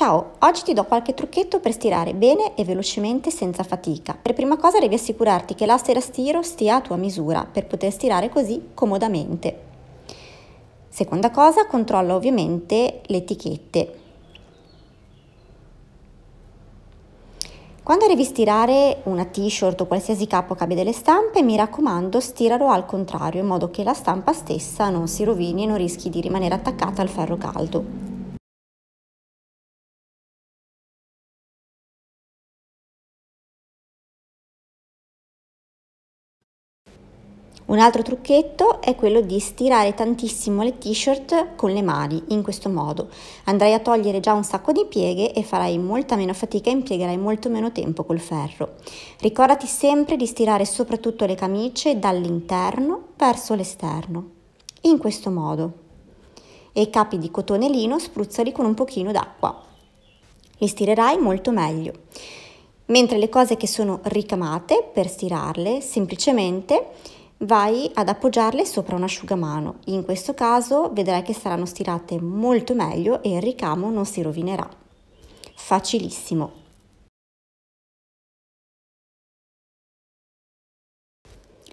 Ciao, oggi ti do qualche trucchetto per stirare bene e velocemente senza fatica. Per prima cosa devi assicurarti che l'asse da stiro stia a tua misura per poter stirare così comodamente. Seconda cosa, controlla ovviamente le etichette. Quando devi stirare una t-shirt o qualsiasi capo che abbia delle stampe, mi raccomando stiralo al contrario in modo che la stampa stessa non si rovini e non rischi di rimanere attaccata al ferro caldo. Un altro trucchetto è quello di stirare tantissimo le t-shirt con le mani, in questo modo. Andrai a togliere già un sacco di pieghe e farai molta meno fatica e impiegherai molto meno tempo col ferro. Ricordati sempre di stirare soprattutto le camicie dall'interno verso l'esterno, in questo modo. E i capi di cotone lino spruzzali con un pochino d'acqua. Li stirerai molto meglio. Mentre le cose che sono ricamate, per stirarle, semplicemente vai ad appoggiarle sopra un asciugamano. In questo caso vedrai che saranno stirate molto meglio e il ricamo non si rovinerà. Facilissimo.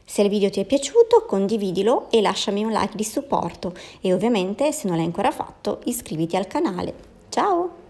Se il video ti è piaciuto condividilo e lasciami un like di supporto e ovviamente se non l'hai ancora fatto iscriviti al canale. Ciao!